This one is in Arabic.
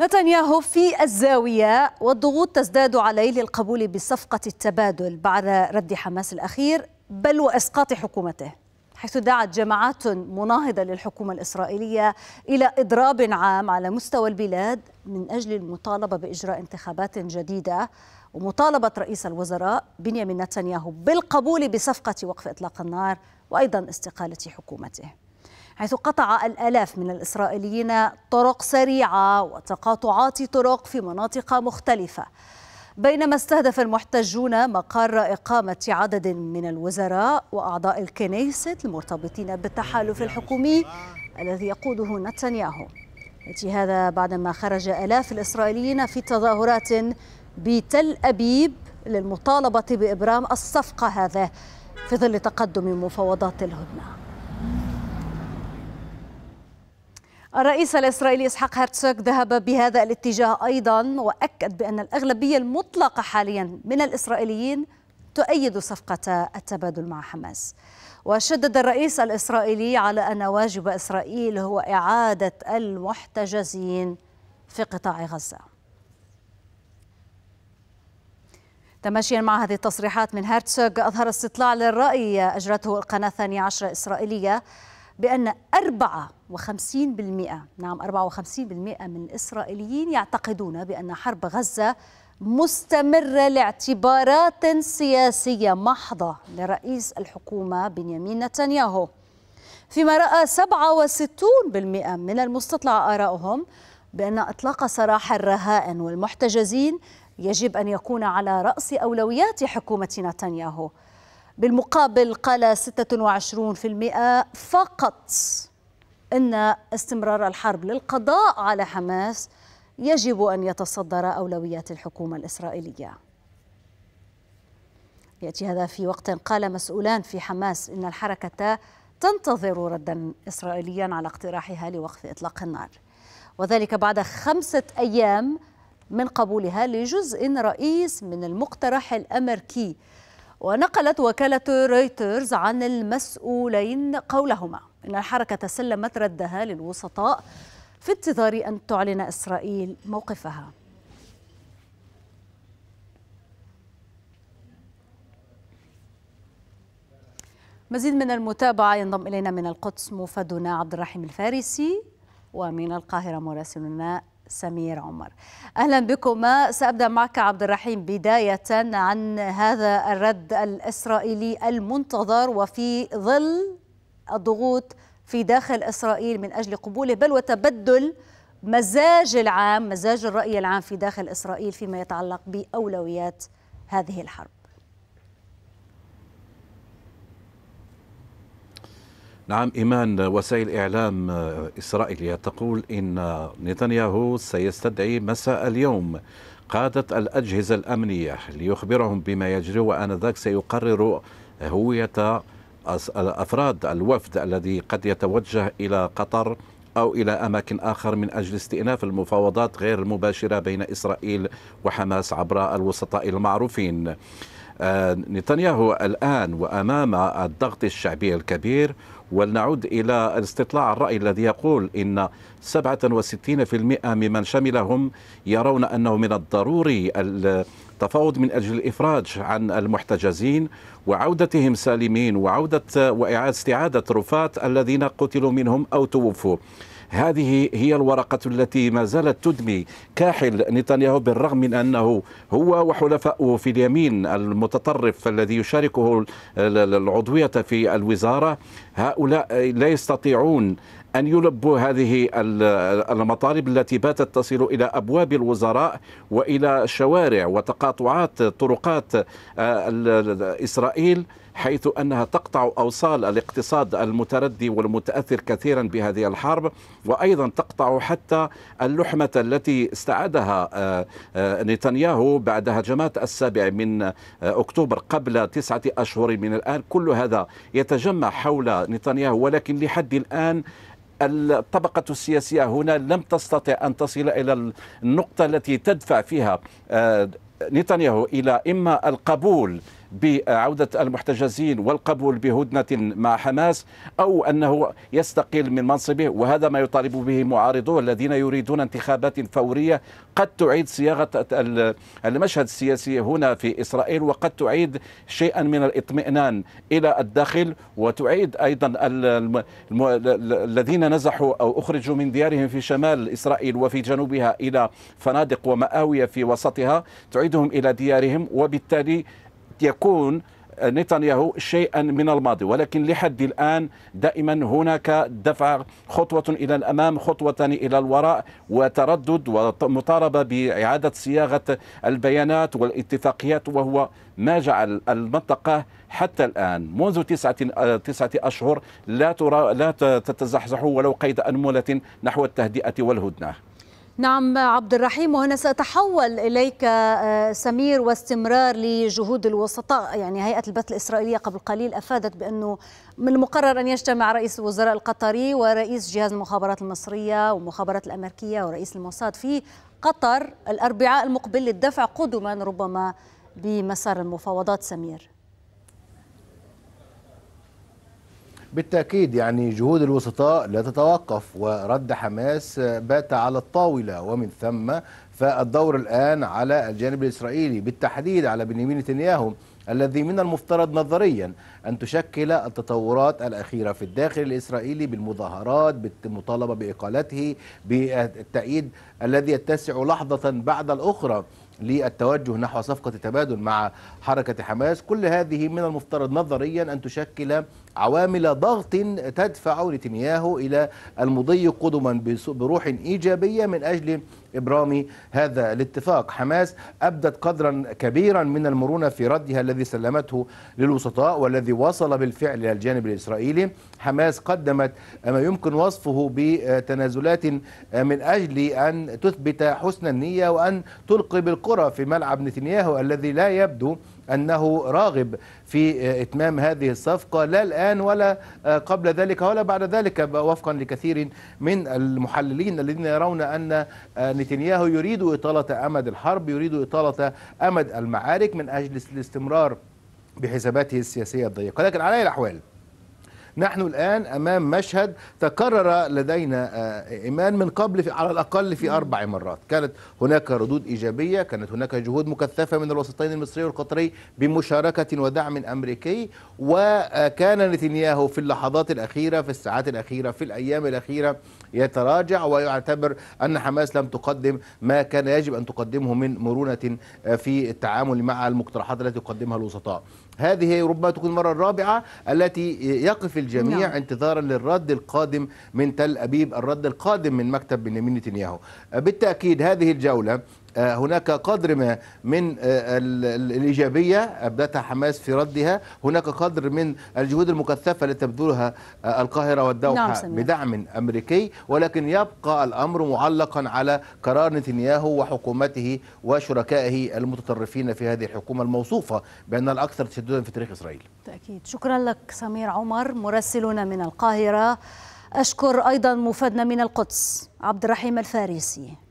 نتنياهو في الزاوية والضغوط تزداد عليه للقبول بصفقة التبادل بعد رد حماس الأخير بل وإسقاط حكومته حيث دعت جماعات مناهضة للحكومة الإسرائيلية إلى إضراب عام على مستوى البلاد من أجل المطالبة بإجراء انتخابات جديدة ومطالبة رئيس الوزراء بنيامين نتنياهو بالقبول بصفقة وقف إطلاق النار وأيضا استقالة حكومته حيث قطع الآلاف من الإسرائيليين طرق سريعة وتقاطعات طرق في مناطق مختلفة بينما استهدف المحتجون مقر إقامة عدد من الوزراء وأعضاء الكنيسة المرتبطين بالتحالف الحكومي الذي يقوده نتنياهو يأتي هذا بعدما خرج آلاف الإسرائيليين في تظاهرات بتل أبيب للمطالبة بإبرام الصفقة هذا في ظل تقدم مفاوضات الهدنه الرئيس الإسرائيلي إسحاق هرتسوك ذهب بهذا الاتجاه أيضا وأكد بأن الأغلبية المطلقة حاليا من الإسرائيليين تؤيد صفقة التبادل مع حماس وشدد الرئيس الإسرائيلي على أن واجب إسرائيل هو إعادة المحتجزين في قطاع غزة تماشيا مع هذه التصريحات من هرتسوغ أظهر استطلاع للرأي أجرته القناة الثانية عشر إسرائيلية بأن 54% نعم 54% من الإسرائيليين يعتقدون بأن حرب غزة مستمرة لاعتبارات سياسية محضة لرئيس الحكومة بنيامين نتنياهو فيما رأى 67% من المستطلع آرائهم بأن إطلاق سراح الرهائن والمحتجزين يجب أن يكون على رأس أولويات حكومة نتنياهو بالمقابل قال 26% فقط أن استمرار الحرب للقضاء على حماس يجب أن يتصدر أولويات الحكومة الإسرائيلية يأتي هذا في وقت قال مسؤولان في حماس إن الحركة تنتظر ردا إسرائيليا على اقتراحها لوقف إطلاق النار وذلك بعد خمسة أيام من قبولها لجزء رئيس من المقترح الأمريكي ونقلت وكالة رويترز عن المسؤولين قولهما إن الحركة سلمت ردها للوسطاء في انتظار أن تعلن إسرائيل موقفها مزيد من المتابعة ينضم إلينا من القدس مفدنا عبد الرحيم الفارسي ومن القاهرة مراسلنا سمير عمر أهلا بكم سأبدأ معك عبد الرحيم بداية عن هذا الرد الإسرائيلي المنتظر وفي ظل الضغوط في داخل إسرائيل من أجل قبوله بل وتبدل مزاج العام مزاج الرأي العام في داخل إسرائيل فيما يتعلق بأولويات هذه الحرب نعم إيمان وسائل إعلام إسرائيلية تقول إن نتنياهو سيستدعي مساء اليوم قادة الأجهزة الأمنية ليخبرهم بما يجري وآنذاك سيقرر هوية أفراد الوفد الذي قد يتوجه إلى قطر أو إلى أماكن آخر من أجل استئناف المفاوضات غير المباشرة بين إسرائيل وحماس عبر الوسطاء المعروفين آه، نتنياهو الآن وأمام الضغط الشعبي الكبير ولنعود إلى استطلاع الرأي الذي يقول إن 67% ممن شملهم يرون أنه من الضروري التفاوض من أجل الإفراج عن المحتجزين وعودتهم سالمين وعودة واستعادة رفات الذين قتلوا منهم أو توفوا هذه هي الورقة التي ما زالت تدمي كاحل نتنياهو بالرغم من أنه هو وحلفاؤه في اليمين المتطرف الذي يشاركه العضوية في الوزارة هؤلاء لا يستطيعون أن يلبوا هذه المطالب التي باتت تصل إلى أبواب الوزراء وإلى شوارع وتقاطعات طرقات آه، إسرائيل حيث أنها تقطع أوصال الاقتصاد المتردي والمتأثر كثيرا بهذه الحرب وأيضا تقطع حتى اللحمة التي استعادها آه، آه، نتنياهو بعد هجمات السابع من أكتوبر قبل تسعة أشهر من الآن كل هذا يتجمع حول نتنياهو ولكن لحد الآن الطبقة السياسية هنا لم تستطع أن تصل إلى النقطة التي تدفع فيها آه، نتنياهو إلى إما القبول بعودة المحتجزين والقبول بهدنة مع حماس أو أنه يستقيل من منصبه وهذا ما يطالب به معارضوه الذين يريدون انتخابات فورية قد تعيد صياغة المشهد السياسي هنا في إسرائيل وقد تعيد شيئا من الاطمئنان إلى الداخل وتعيد أيضا الذين نزحوا أو أخرجوا من ديارهم في شمال إسرائيل وفي جنوبها إلى فنادق ومآوية في وسطها تعيدهم إلى ديارهم وبالتالي يكون نتنياهو شيئا من الماضي ولكن لحد الآن دائما هناك دفع خطوة إلى الأمام خطوة إلى الوراء وتردد ومطالبة بإعادة صياغة البيانات والاتفاقيات وهو ما جعل المنطقة حتى الآن منذ تسعة, تسعة أشهر لا, لا تتزحزح ولو قيد أنملة نحو التهدئة والهدنة نعم عبد الرحيم وهنا سأتحول إليك آه، سمير واستمرار لجهود الوسطاء يعني هيئة البث الإسرائيلية قبل قليل أفادت بأنه من المقرر أن يجتمع رئيس الوزراء القطري ورئيس جهاز المخابرات المصرية والمخابرات الأمريكية ورئيس الموساد في قطر الأربعاء المقبل للدفع قدما ربما بمسار المفاوضات سمير بالتأكيد يعني جهود الوسطاء لا تتوقف ورد حماس بات على الطاولة ومن ثم فالدور الآن على الجانب الإسرائيلي بالتحديد على بنيامين نتنياهو الذي من المفترض نظريا أن تشكل التطورات الأخيرة في الداخل الإسرائيلي بالمظاهرات بالمطالبة بإقالته بالتأييد الذي يتسع لحظة بعد الأخرى للتوجه نحو صفقة تبادل مع حركة حماس كل هذه من المفترض نظريا أن تشكل عوامل ضغط تدفع نتنياهو إلى المضي قدما بروح إيجابية من أجل إبرام هذا الاتفاق حماس أبدت قدرا كبيرا من المرونة في ردها الذي سلمته للوسطاء والذي وصل بالفعل إلى الجانب الإسرائيلي حماس قدمت ما يمكن وصفه بتنازلات من أجل أن تثبت حسن النية وأن تلقي بالقرى في ملعب نتنياهو الذي لا يبدو أنه راغب في آه، إتمام هذه الصفقة لا الآن ولا آه، قبل ذلك ولا بعد ذلك وفقا لكثير من المحللين الذين يرون أن آه، نتنياهو يريد إطالة أمد الحرب يريد إطالة أمد المعارك من أجل الاستمرار بحساباته السياسية الضيقة لكن على الأحوال نحن الآن أمام مشهد تكرر لدينا آه، إيمان من قبل على الأقل في أربع مرات كانت هناك ردود إيجابية كانت هناك جهود مكثفة من الوسطين المصري والقطري بمشاركة ودعم أمريكي وكان نتنياهو في اللحظات الأخيرة في الساعات الأخيرة في الأيام الأخيرة يتراجع ويعتبر أن حماس لم تقدم ما كان يجب أن تقدمه من مرونة آه، في التعامل مع المقترحات التي يقدمها الوسطاء هذه ربما تكون المرة الرابعة التي يقف الجميع نعم. انتظارا للرد القادم من تل أبيب الرد القادم من مكتب بنيامين نتنياهو بالتأكيد هذه الجولة آه، هناك قدر ما من آه، الإيجابية أبدتها حماس في ردها هناك قدر من الجهود المكثفة التي تبذلها آه، القاهرة والدوحة نعم بدعم أمريكي ولكن يبقى الأمر معلقا على قرار نتنياهو وحكومته وشركائه المتطرفين في هذه الحكومة الموصوفة بأن الأكثر تشددا في تاريخ إسرائيل تأكيد شكرا لك سمير عمر مراسلنا من القاهرة أشكر أيضا مفادنا من القدس عبد الرحيم الفارسي